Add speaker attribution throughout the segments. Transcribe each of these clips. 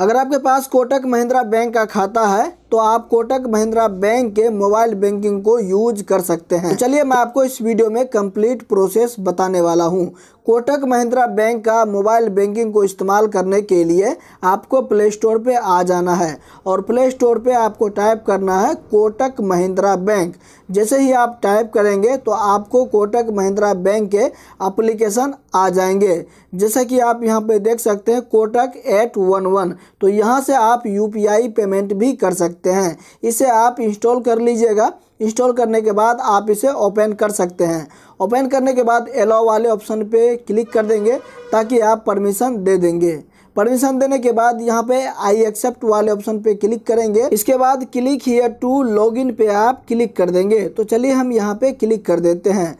Speaker 1: अगर आपके पास कोटक महिंद्रा बैंक का खाता है तो आप कोटक महिंद्रा बैंक के मोबाइल बैंकिंग को यूज कर सकते हैं तो चलिए मैं आपको इस वीडियो में कंप्लीट प्रोसेस बताने वाला हूँ कोटक महिंद्रा बैंक का मोबाइल बैंकिंग को इस्तेमाल करने के लिए आपको प्ले स्टोर पर आ जाना है और प्ले स्टोर पर आपको टाइप करना है कोटक महिंद्रा बैंक जैसे ही आप टाइप करेंगे तो आपको कोटक महिंद्रा बैंक के अप्लीकेशन आ जाएंगे जैसा कि आप यहाँ पर देख सकते हैं कोटक एट वन वन तो यहाँ से आप यूपीआई पेमेंट भी कर सकते सकते हैं इसे आप इंस्टॉल कर लीजिएगा इंस्टॉल करने के बाद आप इसे ओपन कर सकते हैं ओपन करने के बाद एलाओ वाले ऑप्शन पे क्लिक कर देंगे ताकि आप परमिशन दे देंगे परमिशन देने के बाद यहाँ पे आई एक्सेप्ट वाले ऑप्शन पे क्लिक करेंगे इसके बाद क्लिक हियर टू लॉगिन पे आप क्लिक कर देंगे तो चलिए हम यहाँ पे क्लिक कर देते हैं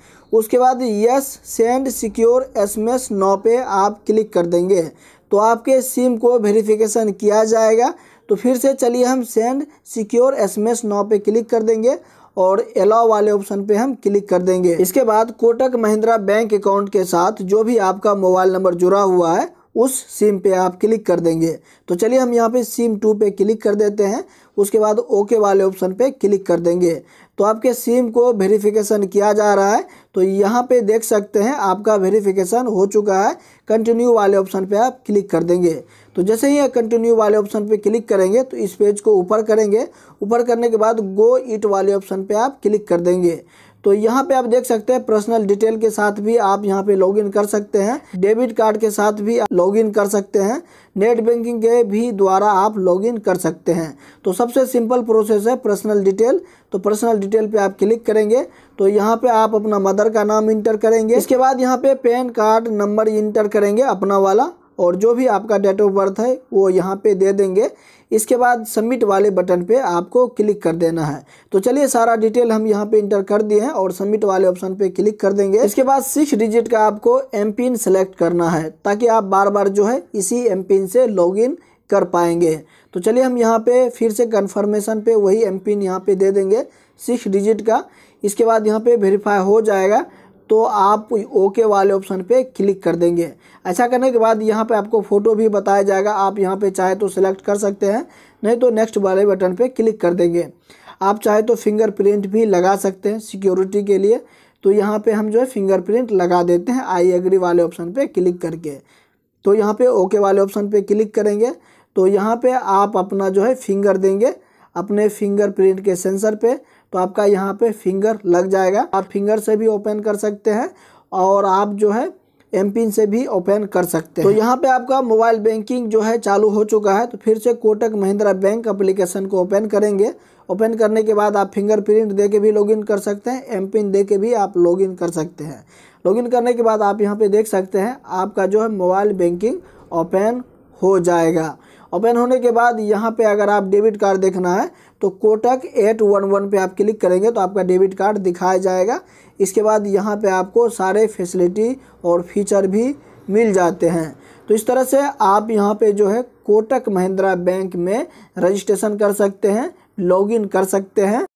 Speaker 1: उसके बाद yes send secure SMS now पे आप क्लिक कर देंगे तो आपके सिम को वेरिफिकेशन किया जाएगा तो फिर से चलिए हम send secure S M S now पर क्लिक कर देंगे और एलाओ वाले ऑप्शन पे हम क्लिक कर देंगे इसके बाद कोटक महिंद्रा बैंक अकाउंट के साथ जो भी आपका मोबाइल नंबर जुड़ा हुआ है उस सिम पे आप क्लिक कर देंगे तो चलिए हम यहाँ पे सिम टू पे क्लिक कर देते हैं उसके बाद ओके वाले ऑप्शन पे क्लिक कर देंगे तो आपके सिम को वेरिफिकेशन किया जा रहा है तो यहाँ पे देख सकते हैं आपका वेरिफिकेशन हो चुका है कंटिन्यू वाले ऑप्शन पे आप क्लिक कर देंगे तो जैसे ही कंटिन्यू वाले ऑप्शन पे क्लिक करेंगे तो इस पेज को ऊपर करेंगे ऊपर करने के बाद गो इट वाले ऑप्शन पे आप क्लिक कर देंगे तो यहाँ पे आप देख सकते हैं पर्सनल डिटेल के साथ भी आप यहाँ पे लॉगिन कर सकते हैं डेबिट कार्ड के साथ भी आप लॉगिन कर सकते हैं नेट बैंकिंग के भी द्वारा आप लॉगिन कर सकते हैं तो सबसे सिंपल प्रोसेस है पर्सनल डिटेल तो पर्सनल डिटेल पे आप क्लिक करेंगे तो यहाँ पे आप अपना मदर का नाम इंटर करेंगे इसके बाद यहाँ पे पैन कार्ड नंबर इंटर करेंगे अपना वाला और जो भी आपका डेट ऑफ बर्थ है वो यहाँ पे दे देंगे इसके बाद सबमिट वाले बटन पे आपको क्लिक कर देना है तो चलिए सारा डिटेल हम यहाँ पे इंटर कर दिए हैं और सबमिट वाले ऑप्शन पे क्लिक कर देंगे इसके बाद सिक्स डिजिट का आपको एम पिन सेलेक्ट करना है ताकि आप बार बार जो है इसी एम पिन से इन कर पाएंगे तो चलिए हम यहाँ पे फिर से कन्फर्मेशन पे वही एम पिन यहाँ पे दे देंगे सिक्स डिजिट का इसके बाद यहाँ पे वेरीफाई हो जाएगा तो आप ओके वाले ऑप्शन पे क्लिक कर देंगे ऐसा करने के बाद यहाँ पे आपको फ़ोटो भी बताया जाएगा आप यहाँ पे चाहे तो सिलेक्ट कर सकते हैं नहीं तो नेक्स्ट वाले बटन पे क्लिक कर देंगे आप चाहे तो फिंगरप्रिंट भी लगा सकते हैं सिक्योरिटी के लिए तो यहाँ पर हम जो है प्रिंट लगा देते हैं आई एग्री वाले ऑप्शन पर क्लिक करके तो यहाँ पर ओके वाले ऑप्शन पर क्लिक करेंगे तो यहाँ पर आप अपना जो है फिंगर देंगे अपने फिंगरप्रिंट के सेंसर पे तो आपका यहाँ पे फिंगर लग जाएगा आप फिंगर से भी ओपन कर सकते हैं और आप जो है एम पिन से भी ओपन कर सकते हैं तो यहाँ पे आपका मोबाइल बैंकिंग जो है चालू हो चुका है तो फिर से कोटक महिंद्रा बैंक अप्लीकेशन को ओपन करेंगे ओपन करने के बाद आप फिंगरप्रिंट दे के भी लॉगिन कर सकते हैं एम पिन दे के भी आप लॉगिन कर सकते हैं लॉगिन करने के बाद आप यहाँ पे देख सकते हैं आपका जो है मोबाइल बैंकिंग ओपन हो जाएगा ओपन होने के बाद यहाँ पे अगर आप डेबिट कार्ड देखना है तो कोटक एट वन वन पर आप क्लिक करेंगे तो आपका डेबिट कार्ड दिखाया जाएगा इसके बाद यहाँ पे आपको सारे फैसिलिटी और फीचर भी मिल जाते हैं तो इस तरह से आप यहाँ पे जो है कोटक महिंद्रा बैंक में रजिस्ट्रेशन कर सकते हैं लॉगिन कर सकते हैं